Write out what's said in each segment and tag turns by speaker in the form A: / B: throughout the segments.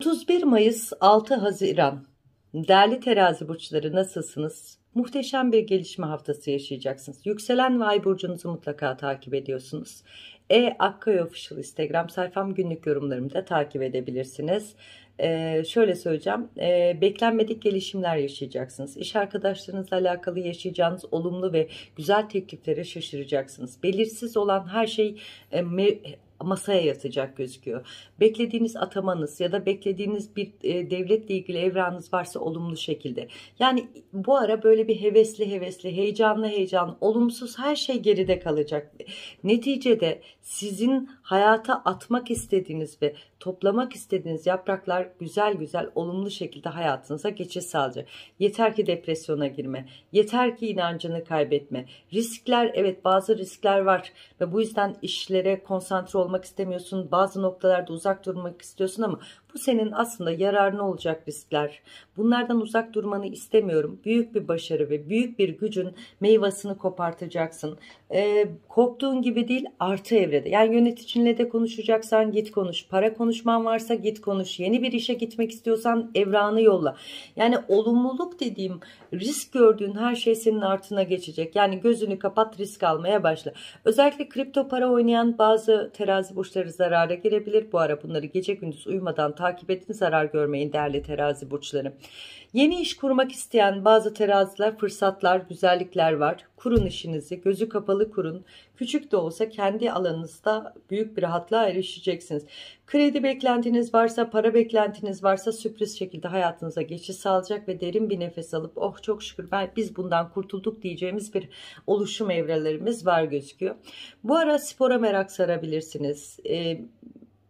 A: 31 Mayıs 6 Haziran Değerli terazi burçları nasılsınız? Muhteşem bir gelişme haftası yaşayacaksınız. Yükselen ve ay burcunuzu mutlaka takip ediyorsunuz. E Akkay Official Instagram sayfam günlük yorumlarımı da takip edebilirsiniz. Ee, şöyle söyleyeceğim. Ee, beklenmedik gelişimler yaşayacaksınız. İş arkadaşlarınızla alakalı yaşayacağınız olumlu ve güzel tekliflere şaşıracaksınız. Belirsiz olan her şey e, masaya yatacak gözüküyor. Beklediğiniz atamanız ya da beklediğiniz bir e, devletle ilgili evranınız varsa olumlu şekilde. Yani bu ara böyle bir hevesli hevesli, heyecanlı heyecan, olumsuz her şey geride kalacak. Neticede sizin hayata atmak istediğiniz ve toplamak istediğiniz yapraklar güzel güzel olumlu şekilde hayatınıza geçiş sağlayacak. Yeter ki depresyona girme, yeter ki inancını kaybetme. Riskler evet bazı riskler var ve bu yüzden işlere konsantre olmak olmak istemiyorsun. Bazı noktalarda uzak durmak istiyorsun ama bu senin aslında yararına olacak riskler. Bunlardan uzak durmanı istemiyorum. Büyük bir başarı ve büyük bir gücün meyvasını kopartacaksın. Ee, korktuğun gibi değil artı evrede. Yani yöneticinle de konuşacaksan git konuş. Para konuşman varsa git konuş. Yeni bir işe gitmek istiyorsan evranı yolla. Yani olumluluk dediğim risk gördüğün her şey senin artına geçecek. Yani gözünü kapat risk almaya başla. Özellikle kripto para oynayan bazı terazi terazi burçları zarara girebilir. Bu ara bunları gece gündüz uyumadan takip edin zarar görmeyin değerli terazi burçları. Yeni iş kurmak isteyen bazı teraziler fırsatlar, güzellikler var. Kurun işinizi, gözü kapalı kurun. Küçük de olsa kendi alanınızda büyük bir rahatlığa erişeceksiniz. Kredi beklentiniz varsa, para beklentiniz varsa sürpriz şekilde hayatınıza geçiş sağlayacak ve derin bir nefes alıp oh çok şükür ben, biz bundan kurtulduk diyeceğimiz bir oluşum evrelerimiz var gözüküyor. Bu ara spora merak sarabilirsiniz. Ee,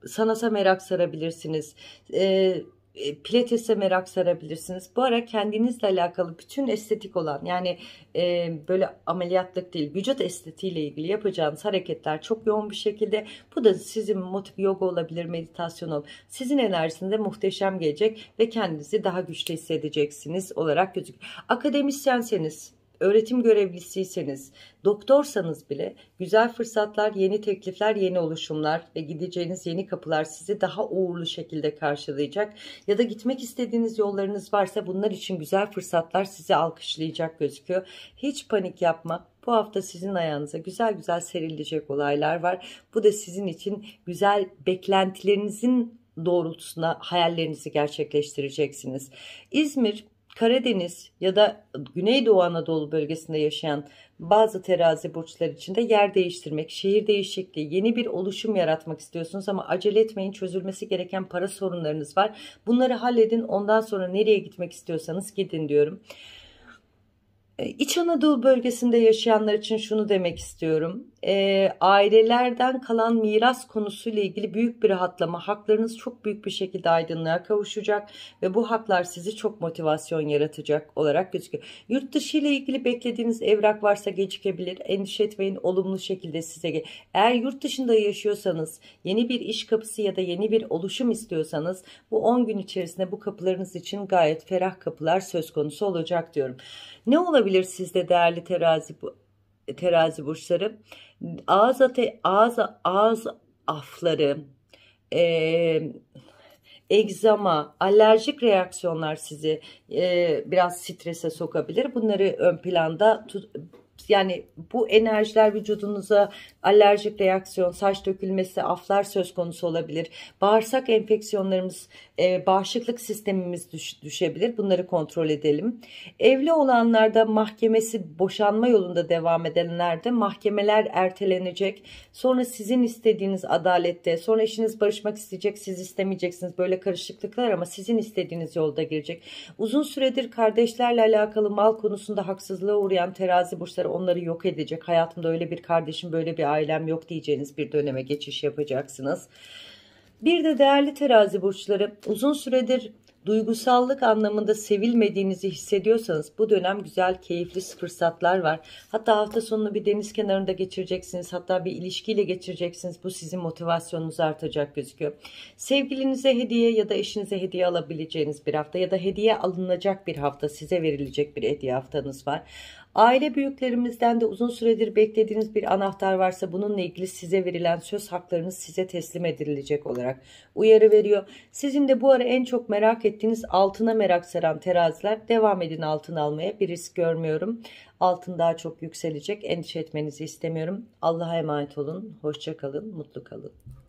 A: sanata merak sarabilirsiniz. Ee, e, pilatese merak sarabilirsiniz. Bu ara kendinizle alakalı bütün estetik olan yani e, böyle ameliyatlık değil vücut estetiğiyle ilgili yapacağınız hareketler çok yoğun bir şekilde. Bu da sizin motiv yoga olabilir, meditasyon olabilir. Sizin enerjisinde muhteşem gelecek ve kendinizi daha güçlü hissedeceksiniz olarak gözüküyor. Akademisyenseniz öğretim görevlisiyseniz, doktorsanız bile güzel fırsatlar, yeni teklifler, yeni oluşumlar ve gideceğiniz yeni kapılar sizi daha uğurlu şekilde karşılayacak. Ya da gitmek istediğiniz yollarınız varsa bunlar için güzel fırsatlar sizi alkışlayacak gözüküyor. Hiç panik yapma. Bu hafta sizin ayağınıza güzel güzel serilecek olaylar var. Bu da sizin için güzel beklentilerinizin doğrultusuna hayallerinizi gerçekleştireceksiniz. İzmir Karadeniz ya da Güneydoğu Anadolu bölgesinde yaşayan bazı terazi burçları içinde yer değiştirmek, şehir değişikliği, yeni bir oluşum yaratmak istiyorsunuz ama acele etmeyin çözülmesi gereken para sorunlarınız var. Bunları halledin ondan sonra nereye gitmek istiyorsanız gidin diyorum. E, İç Anadolu bölgesinde yaşayanlar için şunu demek istiyorum e, ailelerden kalan miras konusuyla ilgili büyük bir rahatlama. Haklarınız çok büyük bir şekilde aydınlığa kavuşacak ve bu haklar sizi çok motivasyon yaratacak olarak gözüküyor. Yurt dışı ile ilgili beklediğiniz evrak varsa gecikebilir. Endişe etmeyin olumlu şekilde size. Eğer yurt dışında yaşıyorsanız yeni bir iş kapısı ya da yeni bir oluşum istiyorsanız bu 10 gün içerisinde bu kapılarınız için gayet ferah kapılar söz konusu olacak diyorum. Ne olabilir sizde değerli terazi bu? terazi burçları ağız ate, ağız ağız afları e, egzama, alerjik reaksiyonlar sizi e, biraz strese sokabilir. Bunları ön planda tut, yani bu enerjiler vücudunuza alerjik reaksiyon, saç dökülmesi, aflar söz konusu olabilir. Bağırsak enfeksiyonlarımız, e, bağışıklık sistemimiz düş, düşebilir. Bunları kontrol edelim. Evli olanlarda mahkemesi boşanma yolunda devam edenlerde mahkemeler ertelenecek. Sonra sizin istediğiniz adalette, sonra eşiniz barışmak isteyecek, siz istemeyeceksiniz. Böyle karışıklıklar ama sizin istediğiniz yolda girecek. Uzun süredir kardeşlerle alakalı mal konusunda haksızlığa uğrayan terazi burçları onları yok edecek. Hayatımda öyle bir kardeşim, böyle bir ailem yok diyeceğiniz bir döneme geçiş yapacaksınız. Bir de değerli terazi burçları uzun süredir duygusallık anlamında sevilmediğinizi hissediyorsanız bu dönem güzel keyifli fırsatlar var. Hatta hafta sonunu bir deniz kenarında geçireceksiniz. Hatta bir ilişkiyle geçireceksiniz. Bu sizin motivasyonunuz artacak gözüküyor. Sevgilinize hediye ya da eşinize hediye alabileceğiniz bir hafta ya da hediye alınacak bir hafta size verilecek bir hediye haftanız var. Aile büyüklerimizden de uzun süredir beklediğiniz bir anahtar varsa bununla ilgili size verilen söz haklarınız size teslim edilecek olarak uyarı veriyor. Sizin de bu ara en çok merak ettiğiniz altına merak saran teraziler devam edin altın almaya bir risk görmüyorum. Altın daha çok yükselecek endişe etmenizi istemiyorum. Allah'a emanet olun, hoşça kalın, mutlu kalın.